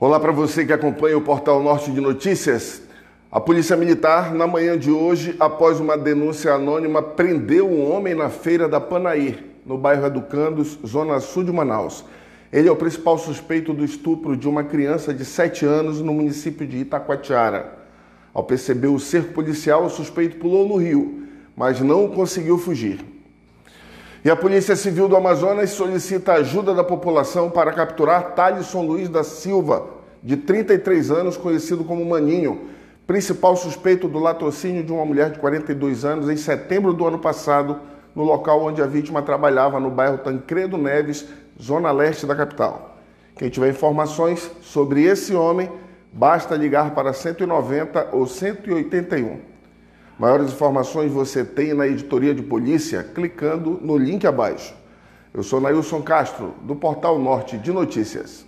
Olá para você que acompanha o Portal Norte de Notícias. A Polícia Militar, na manhã de hoje, após uma denúncia anônima, prendeu um homem na feira da Panair, no bairro Educandos, zona sul de Manaus. Ele é o principal suspeito do estupro de uma criança de 7 anos no município de Itacoatiara. Ao perceber o cerco policial, o suspeito pulou no rio, mas não conseguiu fugir. E a Polícia Civil do Amazonas solicita ajuda da população para capturar Talisson Luiz da Silva, de 33 anos, conhecido como Maninho, principal suspeito do latrocínio de uma mulher de 42 anos em setembro do ano passado, no local onde a vítima trabalhava, no bairro Tancredo Neves, zona leste da capital. Quem tiver informações sobre esse homem, basta ligar para 190 ou 181. Maiores informações você tem na editoria de polícia clicando no link abaixo. Eu sou Nailson Castro, do Portal Norte de Notícias.